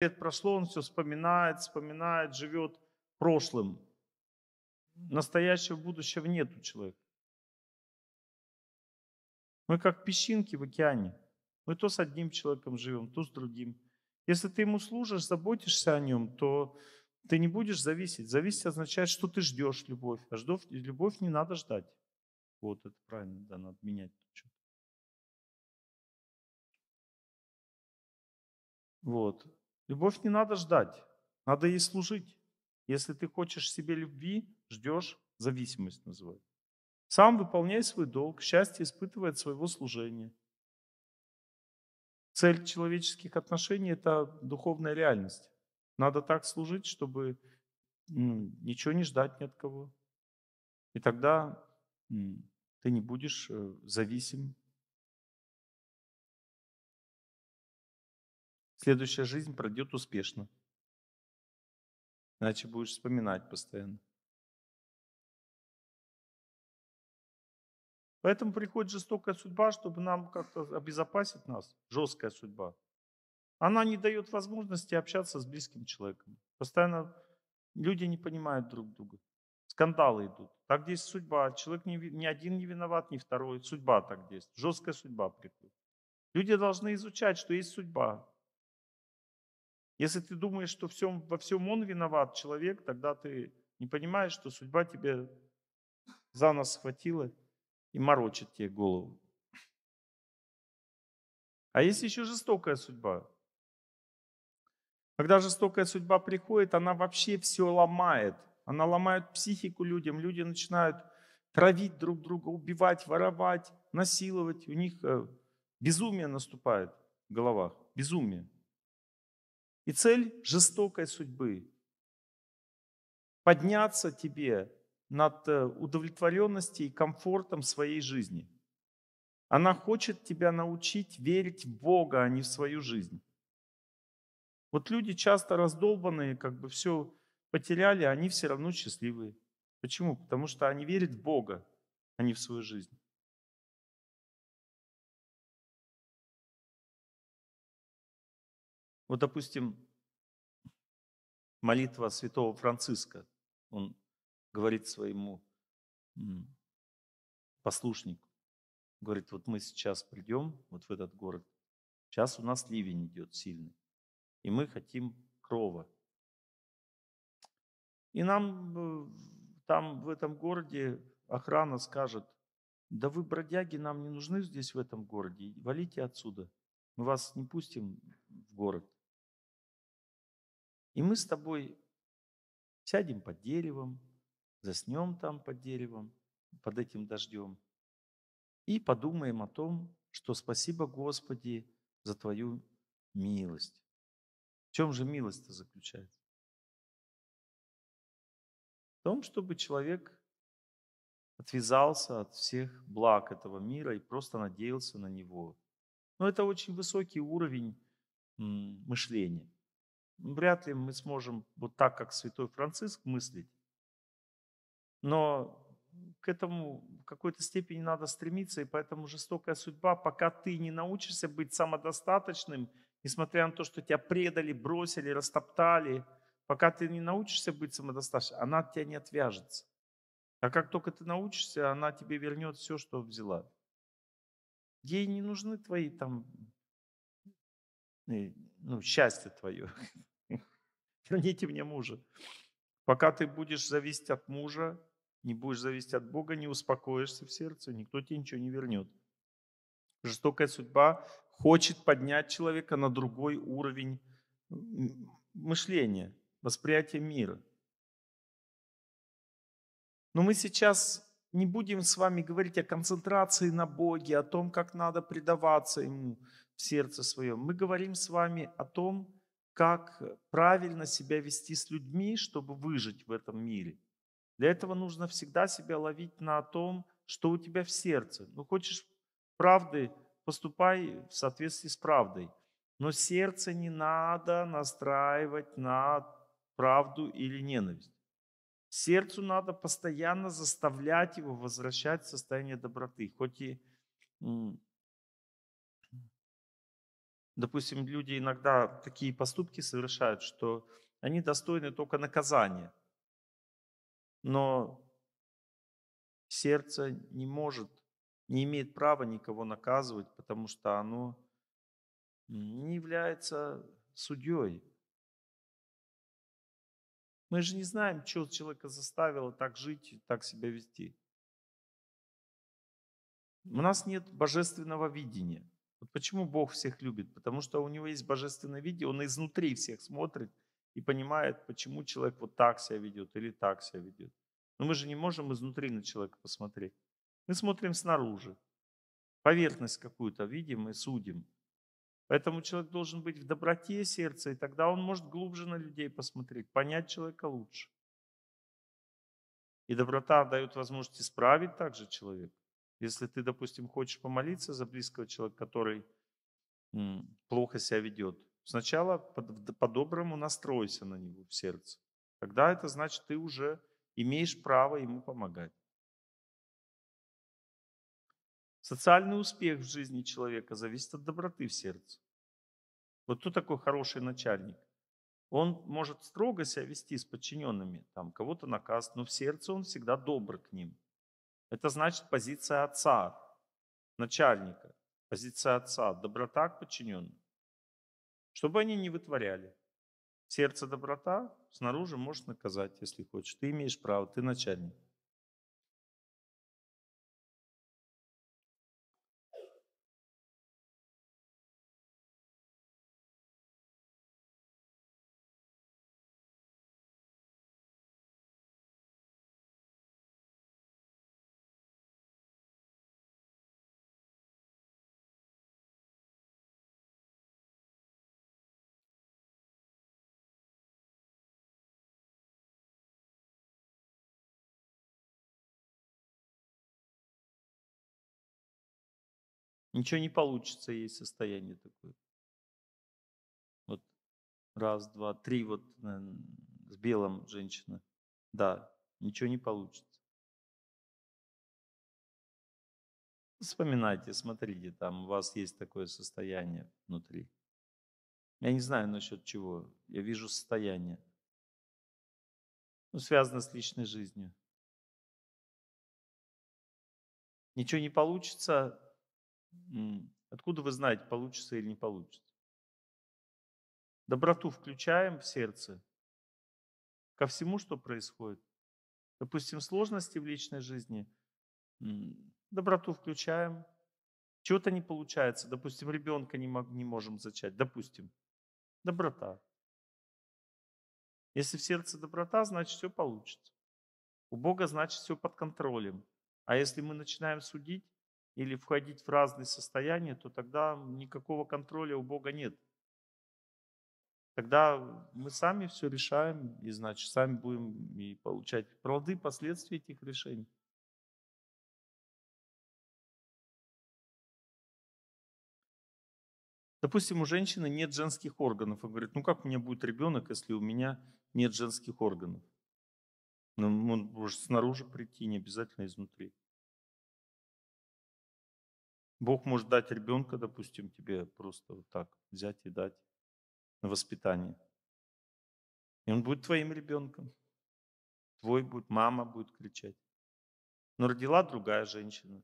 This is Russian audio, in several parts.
лет прошло, он все вспоминает, вспоминает, живет прошлым. Настоящего будущего нет у человека. Мы как песчинки в океане. Мы то с одним человеком живем, то с другим. Если ты ему служишь, заботишься о нем, то ты не будешь зависеть. Зависеть означает, что ты ждешь любовь. А ждешь любовь не надо ждать. Вот это правильно, да, надо менять. Вот. Любовь не надо ждать, надо ей служить. Если ты хочешь себе любви, ждешь, зависимость называют. Сам выполняй свой долг, счастье испытывает своего служения. Цель человеческих отношений – это духовная реальность. Надо так служить, чтобы ничего не ждать ни от кого. И тогда ты не будешь э, зависим Следующая жизнь пройдет успешно. Иначе будешь вспоминать постоянно. Поэтому приходит жестокая судьба, чтобы нам как-то обезопасить нас. Жесткая судьба. Она не дает возможности общаться с близким человеком. Постоянно люди не понимают друг друга. Скандалы идут. Так здесь судьба. Человек не, ни один не виноват, ни второй. Судьба так здесь. Жесткая судьба приходит. Люди должны изучать, что есть судьба. Если ты думаешь, что всем, во всем он виноват, человек, тогда ты не понимаешь, что судьба тебе за нас схватила и морочит тебе голову. А есть еще жестокая судьба. Когда жестокая судьба приходит, она вообще все ломает. Она ломает психику людям. Люди начинают травить друг друга, убивать, воровать, насиловать. У них э, безумие наступает в головах. Безумие. И цель жестокой судьбы – подняться тебе над э, удовлетворенностью и комфортом своей жизни. Она хочет тебя научить верить в Бога, а не в свою жизнь. Вот люди часто раздолбанные, как бы все потеряли, а они все равно счастливые. Почему? Потому что они верят в Бога, а не в свою жизнь. Вот, допустим, молитва святого Франциска. Он говорит своему послушнику, говорит, вот мы сейчас придем вот в этот город, сейчас у нас ливень идет сильный, и мы хотим крова. И нам э, там в этом городе охрана скажет, да вы, бродяги, нам не нужны здесь в этом городе, валите отсюда, мы вас не пустим в город. И мы с тобой сядем под деревом, заснем там под деревом, под этим дождем, и подумаем о том, что спасибо Господи за Твою милость. В чем же милость-то заключается? В том, чтобы человек отвязался от всех благ этого мира и просто надеялся на него. Но это очень высокий уровень мышления вряд ли мы сможем вот так, как святой Франциск, мыслить. Но к этому в какой-то степени надо стремиться, и поэтому жестокая судьба, пока ты не научишься быть самодостаточным, несмотря на то, что тебя предали, бросили, растоптали, пока ты не научишься быть самодостаточным, она от тебя не отвяжется. А как только ты научишься, она тебе вернет все, что взяла. Ей не нужны твои там ну, счастье твое. Верните мне мужа. Пока ты будешь зависеть от мужа, не будешь зависеть от Бога, не успокоишься в сердце, никто тебе ничего не вернет. Жестокая судьба хочет поднять человека на другой уровень мышления, восприятия мира. Но мы сейчас не будем с вами говорить о концентрации на Боге, о том, как надо предаваться Ему, в сердце своем. Мы говорим с вами о том, как правильно себя вести с людьми, чтобы выжить в этом мире. Для этого нужно всегда себя ловить на том, что у тебя в сердце. Ну, хочешь правды, поступай в соответствии с правдой. Но сердце не надо настраивать на правду или ненависть. Сердцу надо постоянно заставлять его возвращать состояние доброты. Хоть и допустим, люди иногда такие поступки совершают, что они достойны только наказания. Но сердце не может, не имеет права никого наказывать, потому что оно не является судьей. Мы же не знаем, что человека заставило так жить, так себя вести. У нас нет божественного видения. Вот почему Бог всех любит? Потому что у него есть божественное видение, он изнутри всех смотрит и понимает, почему человек вот так себя ведет или так себя ведет. Но мы же не можем изнутри на человека посмотреть. Мы смотрим снаружи. Поверхность какую-то видим и судим. Поэтому человек должен быть в доброте сердца, и тогда он может глубже на людей посмотреть, понять человека лучше. И доброта дает возможность исправить также человека. Если ты, допустим, хочешь помолиться за близкого человека, который плохо себя ведет, сначала по-доброму настройся на него в сердце. Тогда это значит, ты уже имеешь право ему помогать. Социальный успех в жизни человека зависит от доброты в сердце. Вот кто такой хороший начальник? Он может строго себя вести с подчиненными, там кого-то наказ, но в сердце он всегда добр к ним. Это значит позиция отца, начальника, позиция отца, доброта к подчиненным. Чтобы они не вытворяли. Сердце доброта снаружи может наказать, если хочешь. Ты имеешь право, ты начальник. Ничего не получится, есть состояние такое. Вот раз, два, три, вот наверное, с белым женщина. Да, ничего не получится. Вспоминайте, смотрите, там у вас есть такое состояние внутри. Я не знаю насчет чего, я вижу состояние. Ну, связано с личной жизнью. Ничего не получится, Откуда вы знаете, получится или не получится? Доброту включаем в сердце ко всему, что происходит. Допустим, сложности в личной жизни. Доброту включаем. Чего-то не получается. Допустим, ребенка не, мог, не можем зачать. Допустим. Доброта. Если в сердце доброта, значит все получится. У Бога значит все под контролем. А если мы начинаем судить, или входить в разные состояния, то тогда никакого контроля у Бога нет. Тогда мы сами все решаем, и значит, сами будем и получать плоды, последствия этих решений. Допустим, у женщины нет женских органов. Он говорит, ну как у меня будет ребенок, если у меня нет женских органов? Ну, он может снаружи прийти, не обязательно изнутри. Бог может дать ребенка, допустим, тебе просто вот так взять и дать на воспитание. И он будет твоим ребенком. Твой будет, мама будет кричать. Но родила другая женщина.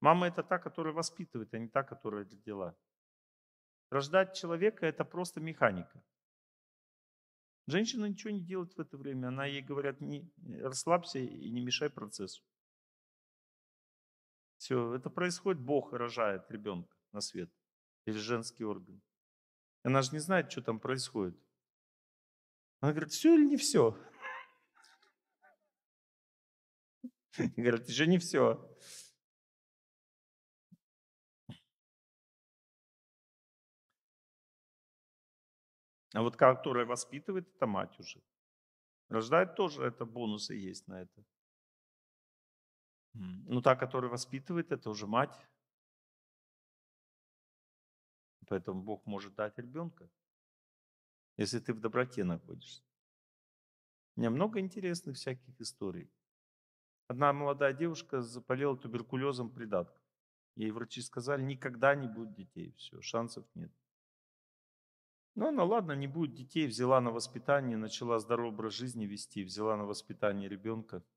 Мама это та, которая воспитывает, а не та, которая родила. Рождать человека это просто механика. Женщина ничего не делает в это время. Она ей говорят, не, расслабься и не мешай процессу. Все, это происходит, Бог рожает ребенка на свет или женский орган. Она же не знает, что там происходит. Она говорит, все или не все? Говорит, еще не все. А вот которая воспитывает, это мать уже. Рождает тоже это бонусы есть на это. Ну, та, которая воспитывает, это уже мать. Поэтому Бог может дать ребенка, если ты в доброте находишься. У меня много интересных всяких историй. Одна молодая девушка заболела туберкулезом придатков. Ей врачи сказали, никогда не будет детей, все, шансов нет. Но ну, она, ладно, не будет детей, взяла на воспитание, начала здоровый образ жизни вести, взяла на воспитание ребенка –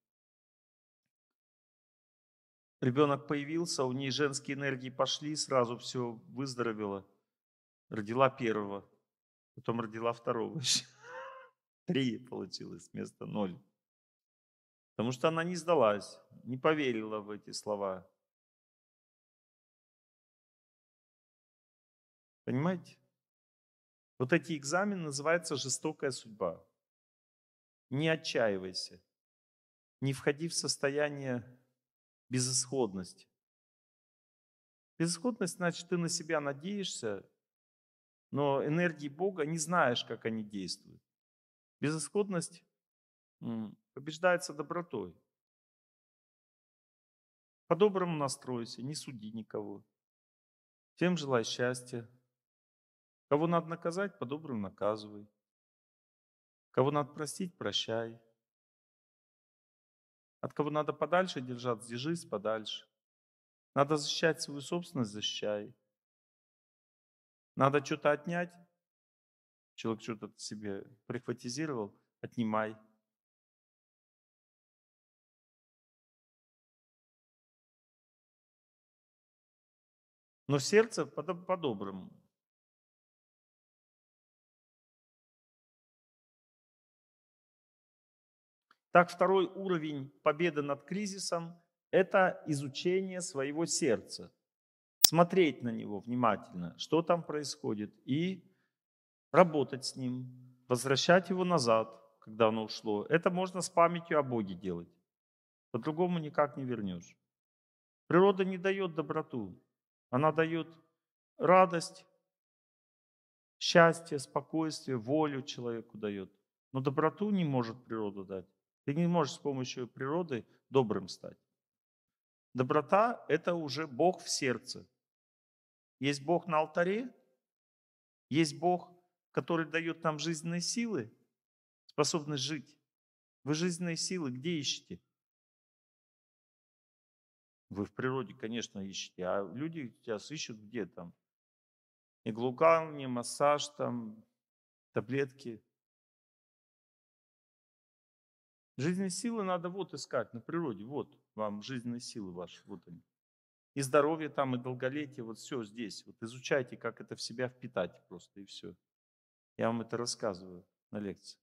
Ребенок появился, у ней женские энергии пошли, сразу все выздоровело. Родила первого, потом родила второго Три получилось вместо ноль. Потому что она не сдалась, не поверила в эти слова. Понимаете? Вот эти экзамены называются жестокая судьба. Не отчаивайся. Не входи в состояние Безысходность. Безысходность, значит, ты на себя надеешься, но энергии Бога не знаешь, как они действуют. Безысходность побеждается добротой. По-доброму настройся, не суди никого. Всем желай счастья. Кого надо наказать, по-доброму наказывай. Кого надо простить, прощай. От кого надо подальше держаться, держись подальше. Надо защищать свою собственность, защищай. Надо что-то отнять. Человек что-то себе прихватизировал, отнимай. Но сердце по-доброму. Так второй уровень победы над кризисом – это изучение своего сердца, смотреть на него внимательно, что там происходит, и работать с ним, возвращать его назад, когда оно ушло. Это можно с памятью о Боге делать. По-другому никак не вернешь. Природа не дает доброту, она дает радость, счастье, спокойствие, волю человеку дает. Но доброту не может природа дать. Ты не можешь с помощью природы добрым стать. Доброта – это уже Бог в сердце. Есть Бог на алтаре, есть Бог, который дает нам жизненные силы, способность жить. Вы жизненные силы где ищете? Вы в природе, конечно, ищете, а люди сейчас ищут где там? не массаж, там, таблетки. Жизненные силы надо вот искать на природе. Вот вам жизненные силы ваши, вот они. И здоровье там, и долголетие, вот все здесь. Вот изучайте, как это в себя впитать просто, и все. Я вам это рассказываю на лекции.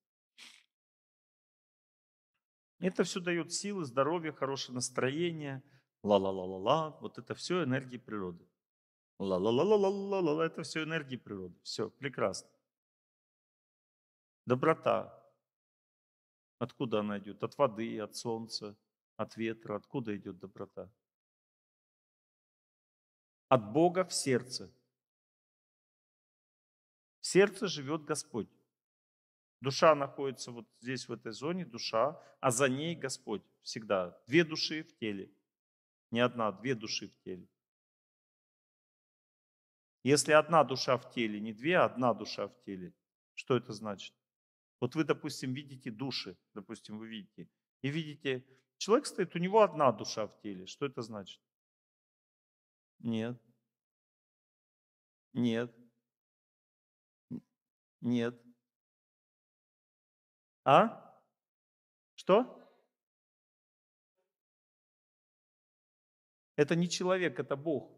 Это все дает силы, здоровье, хорошее настроение, ла-ла-ла-ла-ла. Вот это все энергии природы. Ла-ла-ла-ла-ла-ла-ла, это все энергии природы. Все, прекрасно. Доброта, Откуда она идет? От воды, от солнца, от ветра. Откуда идет доброта? От Бога в сердце. В сердце живет Господь. Душа находится вот здесь, в этой зоне, душа, а за ней Господь всегда. Две души в теле. Не одна, две души в теле. Если одна душа в теле, не две, а одна душа в теле, что это значит? Вот вы, допустим, видите души, допустим, вы видите, и видите, человек стоит, у него одна душа в теле. Что это значит? Нет. Нет. Нет. А? Что? Это не человек, это Бог.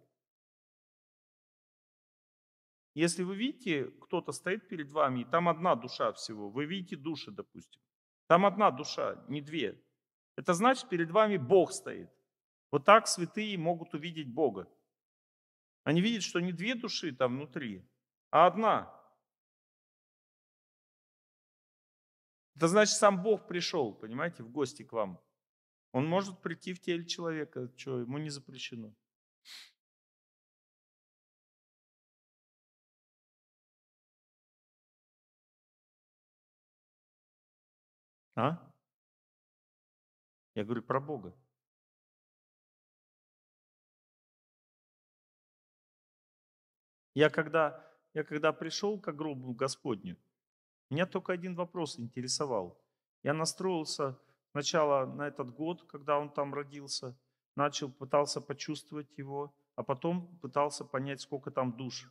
Если вы видите, кто-то стоит перед вами, и там одна душа всего, вы видите души, допустим, там одна душа, не две. Это значит, перед вами Бог стоит. Вот так святые могут увидеть Бога. Они видят, что не две души там внутри, а одна. Это значит, сам Бог пришел, понимаете, в гости к вам. Он может прийти в теле человека, что ему не запрещено. А? Я говорю про Бога. Я когда, я когда пришел к гробу Господню, меня только один вопрос интересовал. Я настроился сначала на этот год, когда он там родился, начал, пытался почувствовать его, а потом пытался понять, сколько там душ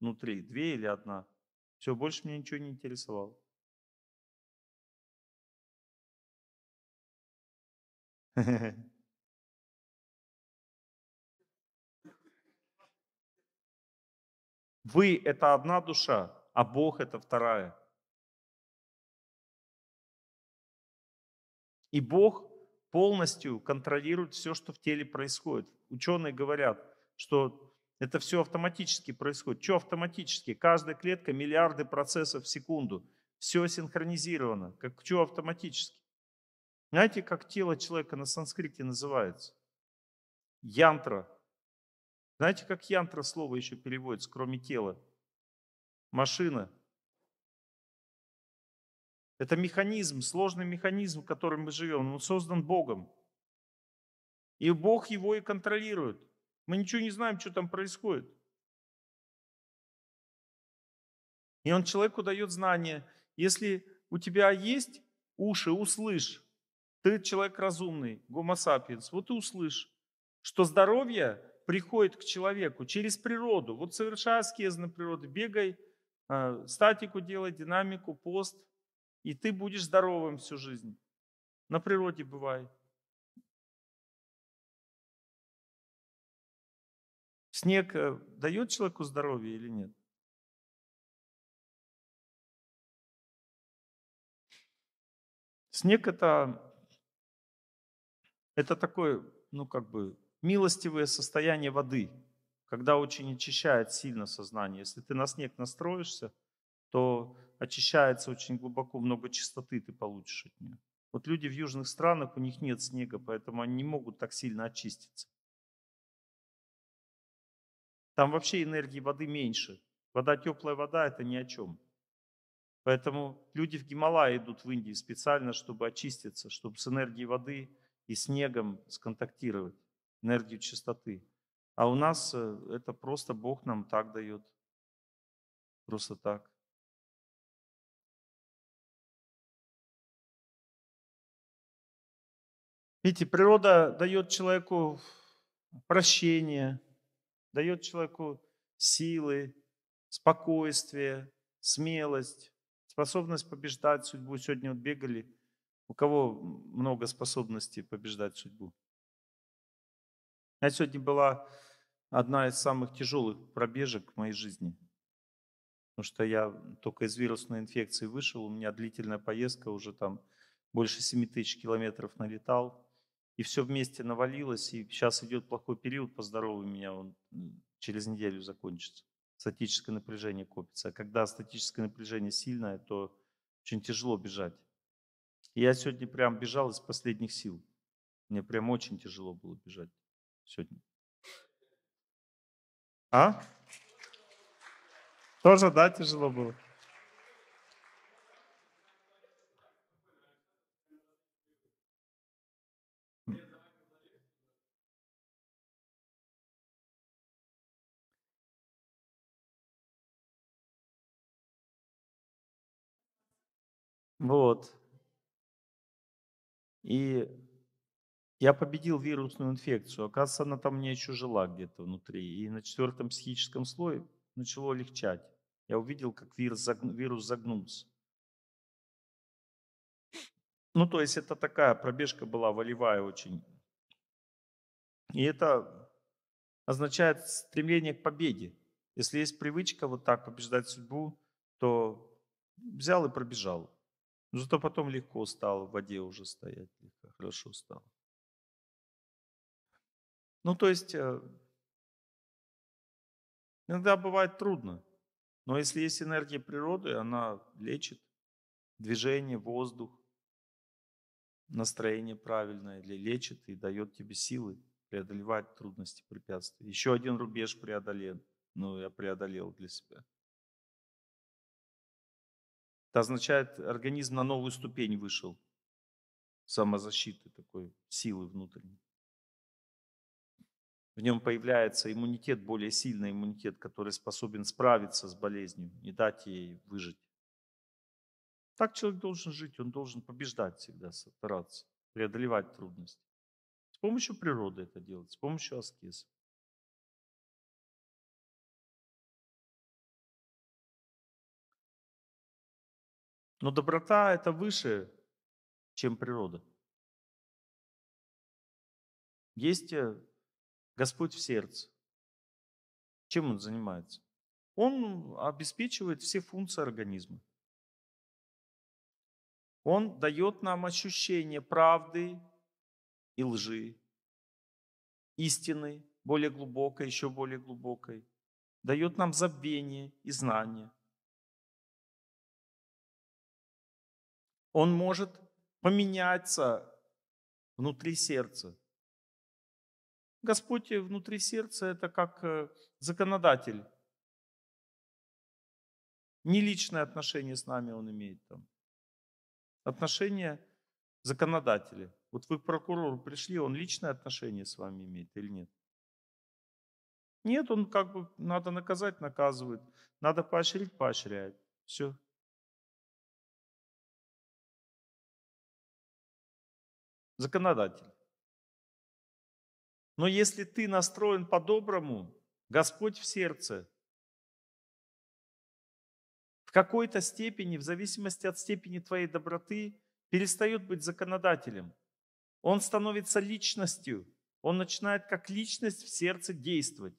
внутри, две или одна. Все, больше меня ничего не интересовало. Вы – это одна душа, а Бог – это вторая. И Бог полностью контролирует все, что в теле происходит. Ученые говорят, что это все автоматически происходит. Что автоматически? Каждая клетка миллиарды процессов в секунду. Все синхронизировано. Как что автоматически? Знаете, как тело человека на санскрите называется? Янтра. Знаете, как янтра слово еще переводится, кроме тела? Машина. Это механизм, сложный механизм, в котором мы живем. Он создан Богом. И Бог его и контролирует. Мы ничего не знаем, что там происходит. И он человеку дает знания. Если у тебя есть уши, услышь ты человек разумный, гомо сапиенс, вот и услышь, что здоровье приходит к человеку через природу. Вот совершай аскез на природу, бегай, а, статику делай, динамику, пост, и ты будешь здоровым всю жизнь. На природе бывай. Снег э, дает человеку здоровье или нет? Снег – это это такое, ну как бы, милостивое состояние воды, когда очень очищает сильно сознание. Если ты на снег настроишься, то очищается очень глубоко, много чистоты ты получишь от нее. Вот люди в южных странах, у них нет снега, поэтому они не могут так сильно очиститься. Там вообще энергии воды меньше. Вода, теплая вода – это ни о чем. Поэтому люди в Гималай идут в Индии специально, чтобы очиститься, чтобы с энергией воды и снегом сконтактировать, энергию чистоты. А у нас э, это просто Бог нам так дает. Просто так. Видите, природа дает человеку прощение, дает человеку силы, спокойствие, смелость, способность побеждать судьбу. Сегодня вот бегали, у кого много способностей побеждать судьбу? Я сегодня была одна из самых тяжелых пробежек в моей жизни. Потому что я только из вирусной инфекции вышел, у меня длительная поездка, уже там больше 7 тысяч километров налетал. И все вместе навалилось, и сейчас идет плохой период, по здоровью меня, он через неделю закончится. Статическое напряжение копится. А когда статическое напряжение сильное, то очень тяжело бежать. Я сегодня прям бежал из последних сил. Мне прям очень тяжело было бежать сегодня. А? Тоже, да, тяжело было? Хм. Вот. И я победил вирусную инфекцию. Оказывается, она там мне еще жила где-то внутри. И на четвертом психическом слое начало легчать. Я увидел, как вирус, загну, вирус загнулся. Ну, то есть это такая пробежка была волевая очень. И это означает стремление к победе. Если есть привычка вот так побеждать судьбу, то взял и пробежал зато потом легко стал в воде уже стоять, легко, хорошо стал. Ну, то есть, э, иногда бывает трудно, но если есть энергия природы, она лечит движение, воздух, настроение правильное, лечит и дает тебе силы преодолевать трудности, препятствия. Еще один рубеж преодолен, ну, я преодолел для себя. Это означает, организм на новую ступень вышел самозащиты такой, силы внутренней. В нем появляется иммунитет, более сильный иммунитет, который способен справиться с болезнью, не дать ей выжить. Так человек должен жить, он должен побеждать всегда, стараться, преодолевать трудности. С помощью природы это делать, с помощью аскеза. Но доброта – это выше, чем природа. Есть э, Господь в сердце. Чем Он занимается? Он обеспечивает все функции организма. Он дает нам ощущение правды и лжи, истины более глубокой, еще более глубокой. Дает нам забвение и знание – Он может поменяться внутри сердца. Господь внутри сердца – это как э, законодатель. Не личное отношение с нами он имеет там. Отношения законодателя. Вот вы к прокурору пришли, он личное отношение с вами имеет или нет? Нет, он как бы надо наказать, наказывает. Надо поощрить, поощряет. Все. законодатель. Но если ты настроен по-доброму, Господь в сердце, в какой-то степени, в зависимости от степени твоей доброты, перестает быть законодателем. Он становится личностью. Он начинает как личность в сердце действовать.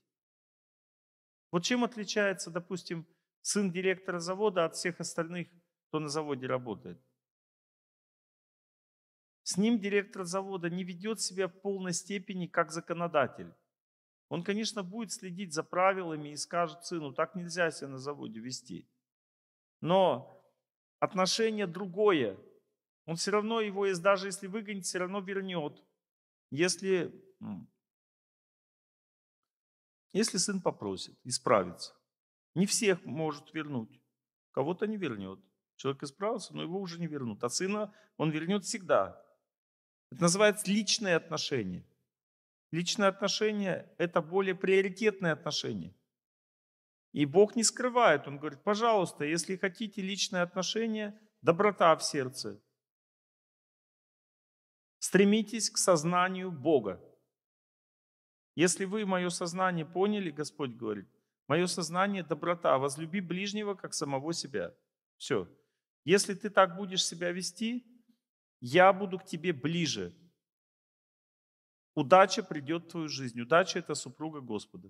Вот чем отличается, допустим, сын директора завода от всех остальных, кто на заводе работает – с ним директор завода не ведет себя в полной степени как законодатель. Он, конечно, будет следить за правилами и скажет сыну, так нельзя себя на заводе вести. Но отношение другое. Он все равно его, даже если выгонит, все равно вернет. Если, если сын попросит, исправиться. Не всех может вернуть. Кого-то не вернет. Человек исправился, но его уже не вернут. А сына он вернет всегда. Это называется личные отношения. Личные отношения – это более приоритетные отношения. И Бог не скрывает, Он говорит, пожалуйста, если хотите личные отношения, доброта в сердце. Стремитесь к сознанию Бога. Если вы мое сознание поняли, Господь говорит, мое сознание – доброта, возлюби ближнего, как самого себя. Все. Если ты так будешь себя вести, я буду к тебе ближе. Удача придет в твою жизнь. Удача – это супруга Господа.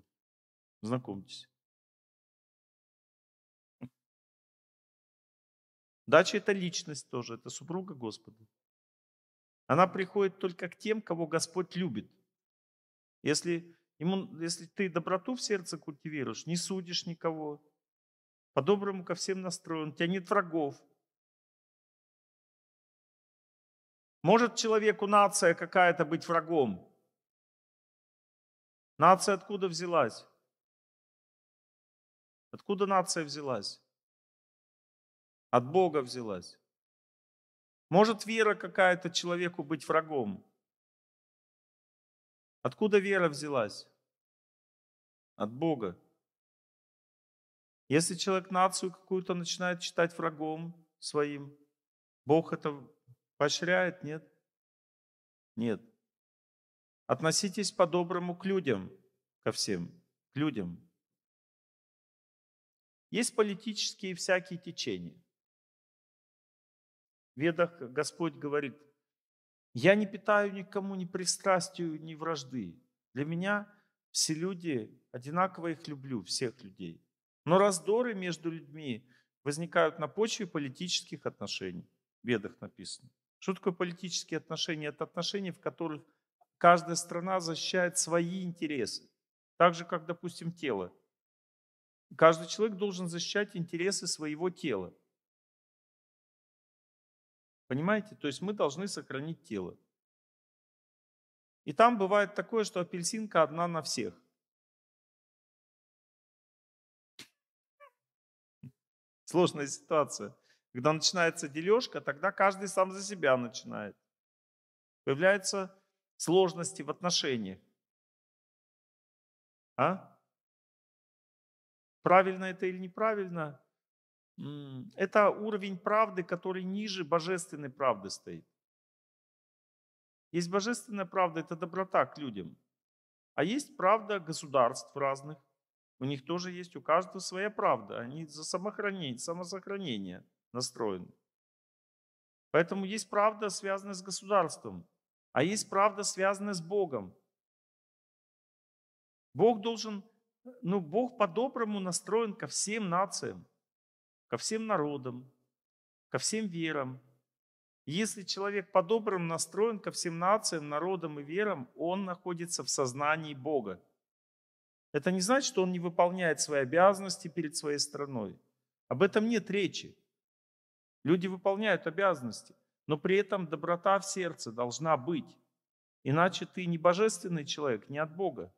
Знакомьтесь. Удача – это личность тоже, это супруга Господа. Она приходит только к тем, кого Господь любит. Если, ему, если ты доброту в сердце культивируешь, не судишь никого, по-доброму ко всем настроен, у тебя нет врагов – Может человеку нация какая-то быть врагом? Нация откуда взялась? Откуда нация взялась? От Бога взялась. Может вера какая-то человеку быть врагом? Откуда вера взялась? От Бога. Если человек нацию какую-то начинает считать врагом своим, Бог это Поощряет? Нет. Нет. Относитесь по-доброму к людям, ко всем, к людям. Есть политические всякие течения. В ведах Господь говорит, я не питаю никому ни пристрастию, ни вражды. Для меня все люди, одинаково их люблю, всех людей. Но раздоры между людьми возникают на почве политических отношений. В ведах написано. Что такое политические отношения? Это отношения, в которых каждая страна защищает свои интересы. Так же, как, допустим, тело. Каждый человек должен защищать интересы своего тела. Понимаете? То есть мы должны сохранить тело. И там бывает такое, что апельсинка одна на всех. Сложная ситуация. Когда начинается дележка, тогда каждый сам за себя начинает. Появляются сложности в отношениях. А? Правильно это или неправильно? Это уровень правды, который ниже божественной правды стоит. Есть божественная правда, это доброта к людям. А есть правда государств разных. У них тоже есть у каждого своя правда. Они за самохранение, самосохранение – настроены. Поэтому есть правда, связанная с государством, а есть правда, связанная с Богом. Бог должен, ну, Бог по-доброму настроен ко всем нациям, ко всем народам, ко всем верам. Если человек по-доброму настроен ко всем нациям, народам и верам, он находится в сознании Бога. Это не значит, что он не выполняет свои обязанности перед своей страной. Об этом нет речи. Люди выполняют обязанности, но при этом доброта в сердце должна быть. Иначе ты не божественный человек, не от Бога.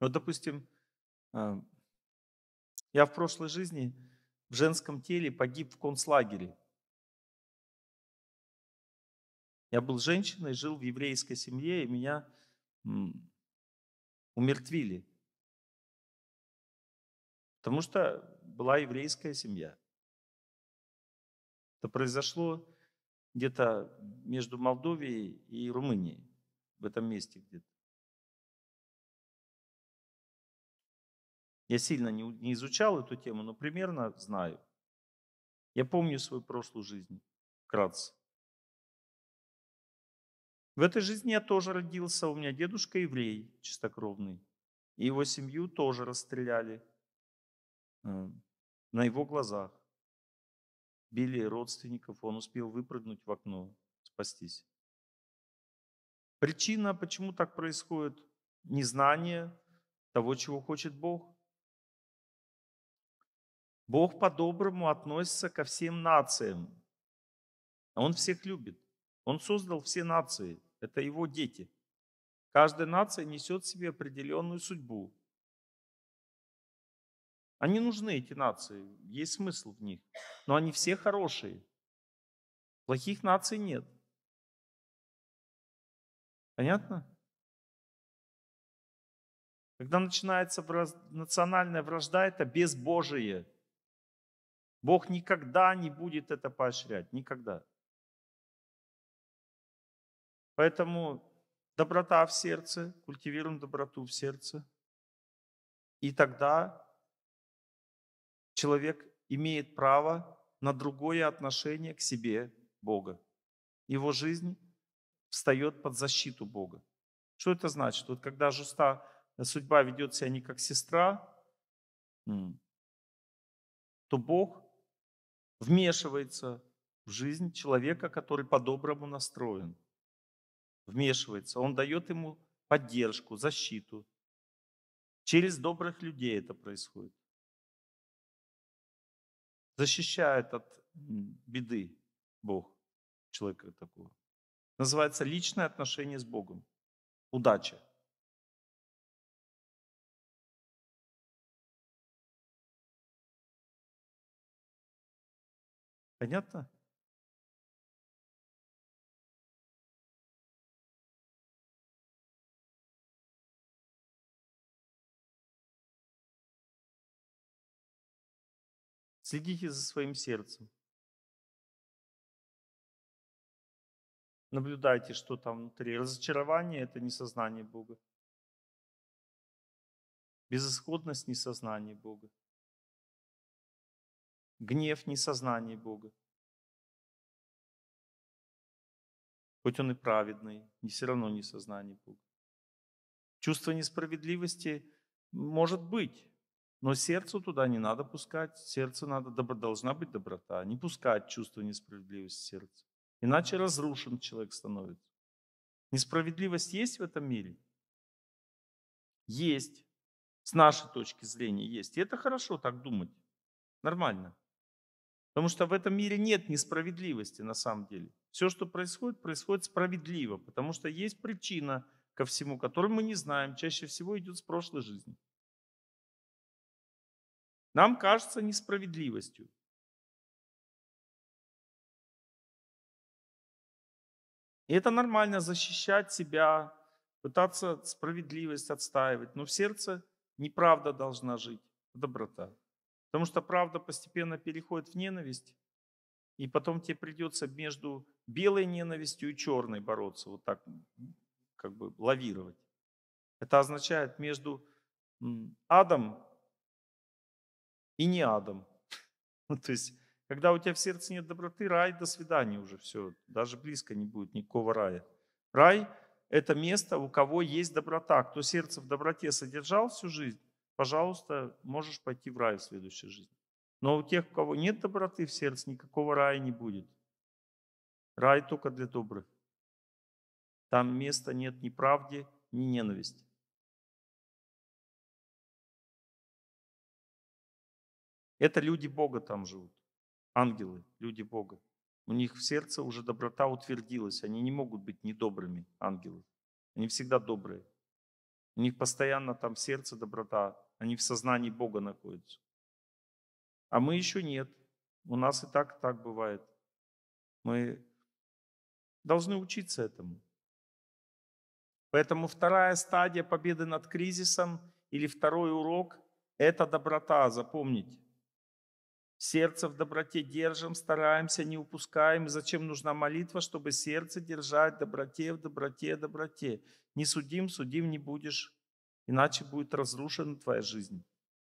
Вот, допустим, э, я в прошлой жизни в женском теле погиб в концлагере. Я был женщиной, жил в еврейской семье, и меня умертвили. Потому что была еврейская семья. Это произошло где-то между Молдовией и Румынией, в этом месте где-то. Я сильно не, изучал эту тему, но примерно знаю. Я помню свою прошлую жизнь, вкратце. В этой жизни я тоже родился. У меня дедушка еврей, чистокровный. И его семью тоже расстреляли. Эм, на его глазах били родственников, он успел выпрыгнуть в окно, спастись. Причина, почему так происходит, незнание того, чего хочет Бог. Бог по-доброму относится ко всем нациям. Он всех любит. Он создал все нации. Это его дети. Каждая нация несет в себе определенную судьбу, они нужны, эти нации, есть смысл в них. Но они все хорошие. Плохих наций нет. Понятно? Когда начинается враз... национальная вражда, это безбожие. Бог никогда не будет это поощрять. Никогда. Поэтому доброта в сердце, культивируем доброту в сердце. И тогда человек имеет право на другое отношение к себе Бога. Его жизнь встает под защиту Бога. Что это значит? Вот когда жеста э, судьба ведет себя не как сестра, то Бог вмешивается в жизнь человека, который по-доброму настроен. Вмешивается. Он дает ему поддержку, защиту. Через добрых людей это происходит защищает от беды Бог человека такого. Называется личное отношение с Богом. Удача. Понятно? Следите за своим сердцем. Наблюдайте, что там внутри. Разочарование – это несознание Бога. Безысходность – несознание Бога. Гнев – несознание Бога. Хоть он и праведный, не все равно несознание Бога. Чувство несправедливости может быть, но сердцу туда не надо пускать, сердце надо, должна быть доброта, не пускать чувство несправедливости сердце, Иначе разрушен человек становится. Несправедливость есть в этом мире? Есть. С нашей точки зрения есть. И это хорошо так думать. Нормально. Потому что в этом мире нет несправедливости на самом деле. Все, что происходит, происходит справедливо, потому что есть причина ко всему, которую мы не знаем. Чаще всего идет с прошлой жизни нам кажется несправедливостью. И это нормально защищать себя, пытаться справедливость отстаивать, но в сердце неправда должна жить, доброта. Потому что правда постепенно переходит в ненависть, и потом тебе придется между белой ненавистью и черной бороться, вот так как бы лавировать. Это означает между адом и не адом. Ну, то есть, когда у тебя в сердце нет доброты, рай, до свидания уже все. Даже близко не будет никакого рая. Рай – это место, у кого есть доброта. Кто сердце в доброте содержал всю жизнь, пожалуйста, можешь пойти в рай в следующей жизни. Но у тех, у кого нет доброты в сердце, никакого рая не будет. Рай только для добрых. Там места нет ни правде, ни ненависти. Это люди Бога там живут. Ангелы, люди Бога. У них в сердце уже доброта утвердилась. Они не могут быть недобрыми, ангелы. Они всегда добрые. У них постоянно там в сердце доброта. Они в сознании Бога находятся. А мы еще нет. У нас и так, и так бывает. Мы должны учиться этому. Поэтому вторая стадия победы над кризисом или второй урок – это доброта, запомните. Сердце в доброте держим, стараемся, не упускаем. зачем нужна молитва, чтобы сердце держать в доброте, в доброте, в доброте. Не судим, судим не будешь, иначе будет разрушена твоя жизнь.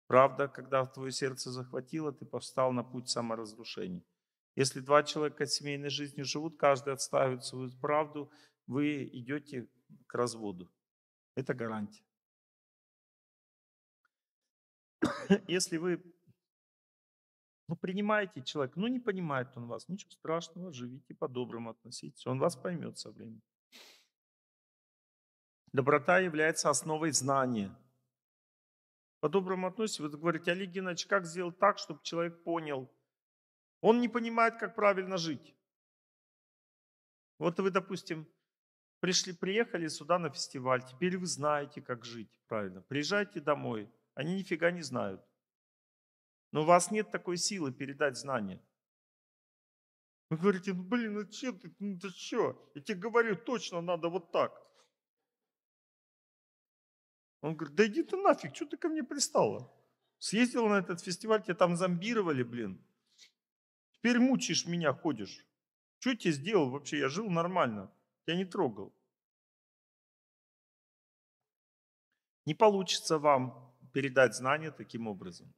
Правда, когда в твое сердце захватило, ты повстал на путь саморазрушения. Если два человека семейной жизнью живут, каждый отставит свою правду, вы идете к разводу. Это гарантия. Если вы ну, принимайте человека. Ну, не понимает он вас. Ничего страшного, живите по-доброму относитесь. Он вас поймет со временем. Доброта является основой знания. По-доброму относитесь. Вы говорите, Олег Геннадьевич, как сделать так, чтобы человек понял? Он не понимает, как правильно жить. Вот вы, допустим, пришли, приехали сюда на фестиваль, теперь вы знаете, как жить правильно. Приезжайте домой, они нифига не знают. Но у вас нет такой силы передать знания. Вы говорите, ну блин, ну что ты, ну ты что? Я тебе говорю, точно надо вот так. Он говорит, да иди ты нафиг, что ты ко мне пристала? Съездил на этот фестиваль, тебя там зомбировали, блин. Теперь мучаешь меня, ходишь. Что я тебе сделал вообще? Я жил нормально, я не трогал. Не получится вам передать знания таким образом.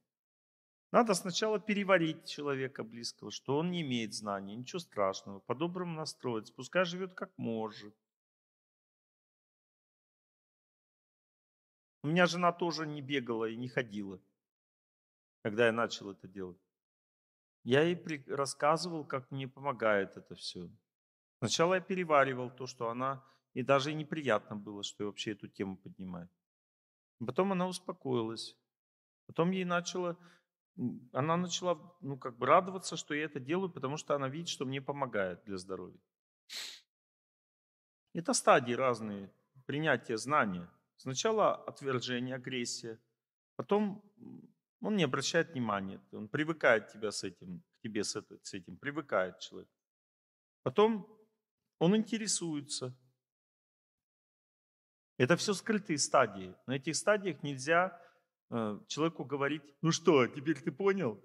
Надо сначала переварить человека близкого, что он не имеет знаний, ничего страшного, по-доброму настроиться, пускай живет как может. У меня жена тоже не бегала и не ходила, когда я начал это делать. Я ей рассказывал, как мне помогает это все. Сначала я переваривал то, что она... И даже неприятно было, что я вообще эту тему поднимаю. Потом она успокоилась. Потом ей начало она начала ну, как бы радоваться, что я это делаю, потому что она видит, что мне помогает для здоровья. Это стадии разные принятия знания. Сначала отвержение, агрессия, потом он не обращает внимания, он привыкает тебя с этим, к тебе с, с этим, привыкает человек. Потом он интересуется. Это все скрытые стадии. На этих стадиях нельзя Э, человеку говорить, ну что, теперь ты понял?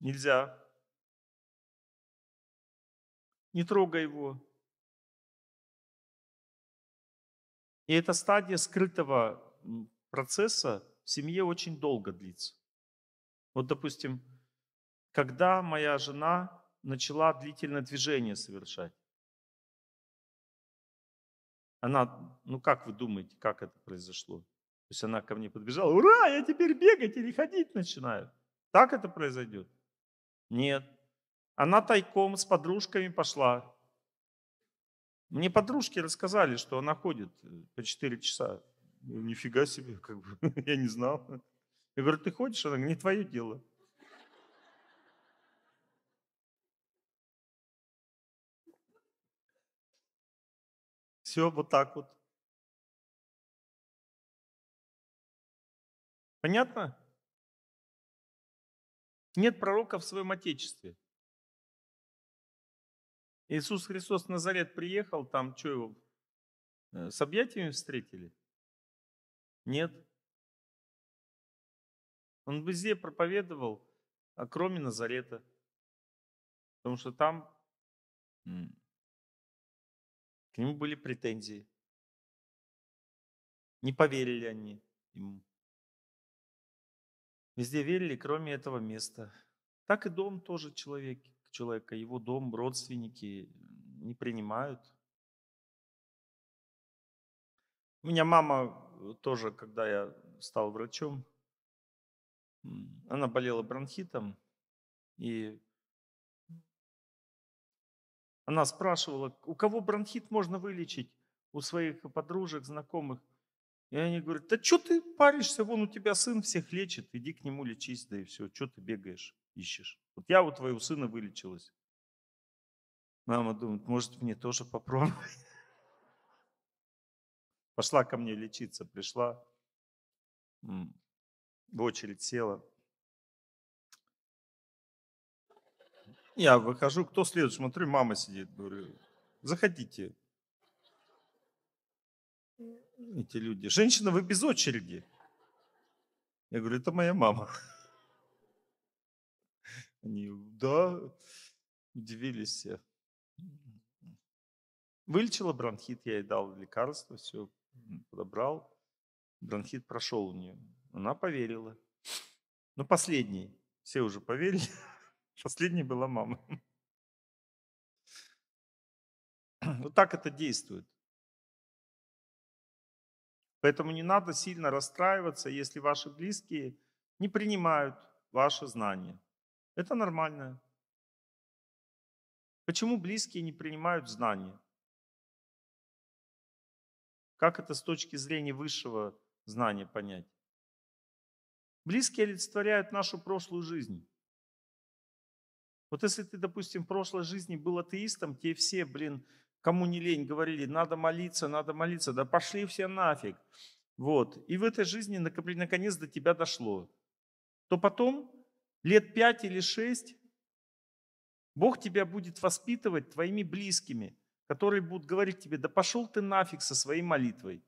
Нельзя. Не трогай его. И эта стадия скрытого процесса в семье очень долго длится. Вот, допустим, когда моя жена начала длительное движение совершать, она, ну как вы думаете, как это произошло? То есть она ко мне подбежала, ура, я теперь бегать или ходить начинаю. Так это произойдет? Нет. Она тайком с подружками пошла. Мне подружки рассказали, что она ходит э, по 4 часа. Ну, нифига себе, как бы, я не знал. Я говорю, ты ходишь? Она говорит, не твое дело. Все, вот так вот. Понятно? Нет пророка в своем Отечестве. Иисус Христос в Назарет приехал, там что его э, с объятиями встретили? Нет. Он везде проповедовал, а кроме Назарета. Потому что там к нему были претензии. Не поверили они ему. Везде верили, кроме этого места. Так и дом тоже человек, человека, его дом, родственники не принимают. У меня мама э, тоже, когда я стал врачом, она болела бронхитом, и она спрашивала, у кого бронхит можно вылечить? У своих подружек, знакомых – и они говорят, да что ты паришься, вон у тебя сын всех лечит, иди к нему лечись, да и все, что ты бегаешь, ищешь. Вот я у твоего сына вылечилась. Мама думает, может мне тоже попробовать. Пошла ко мне лечиться, пришла, в очередь села. Я выхожу, кто следует, смотрю, мама сидит, говорю, заходите эти люди. Женщина, вы без очереди. Я говорю, это моя мама. Они, да, удивились все. Вылечила бронхит, я ей дал лекарство, все подобрал. Бронхит прошел у нее. Она поверила. Ну, последний. Все уже поверили. Последней была мама. Вот так это действует. Поэтому не надо сильно расстраиваться, если ваши близкие не принимают ваше знание. Это нормально. Почему близкие не принимают знания? Как это с точки зрения высшего знания понять? Близкие олицетворяют нашу прошлую жизнь. Вот если ты, допустим, в прошлой жизни был атеистом, тебе все, блин, кому не лень, говорили, надо молиться, надо молиться, да пошли все нафиг. Вот. И в этой жизни наконец до тебя дошло. То потом, лет пять или шесть, Бог тебя будет воспитывать твоими близкими, которые будут говорить тебе, да пошел ты нафиг со своей молитвой.